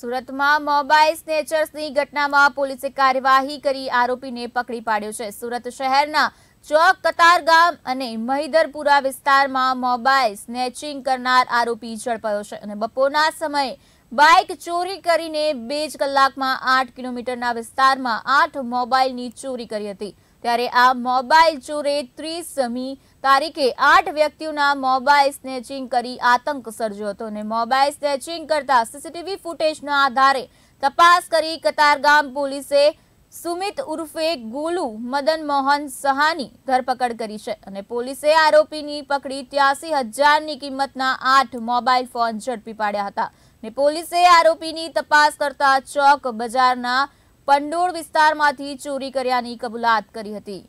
સુરતમાં મોબાઈલ સ્નેચર્સની ઘટનામાં પોલીસે કાર્યવાહી કરી આરોપીને પકડી પાડ્યો છે સુરત શહેરના ચોક કતાર ગામ અને મહિધરપુરા વિસ્તારમાં મોબાઈલ સ્નેચિંગ કરનાર આરોપી ઝડપાયો છે અને બપોરના સમયે બાઇક ચોરી કરીને બે જ કલાકમાં આઠ કિલોમીટરના વિસ્તારમાં આઠ મોબાઈલની ચોરી કરી હતી ત્યારે આ મોબાઈલ ચોરે ત્રીસમી તારીખે આઠ વ્યક્તિઓના મોબાઈલ સ્નેચિંગ કરી આતંક સર્જ્યો હતો અને મોબાઈલ સ્નેચિંગ કરતા સીસીટીવી ફૂટેજના આધારે તપાસ કરી કતારગામ પોલીસે સુમિત ઉર્ફે ગુલુ મદન મોહન સહાની ધરપકડ કરી છે અને પોલીસે આરોપીની પકડી ત્યાસી હજારની કિંમતના આઠ મોબાઈલ ફોન ઝડપી પાડ્યા હતા ને પોલીસે આરોપીની તપાસ કરતા ચોક બજારના પંડોળ વિસ્તારમાંથી ચોરી કર્યાની કબૂલાત કરી હતી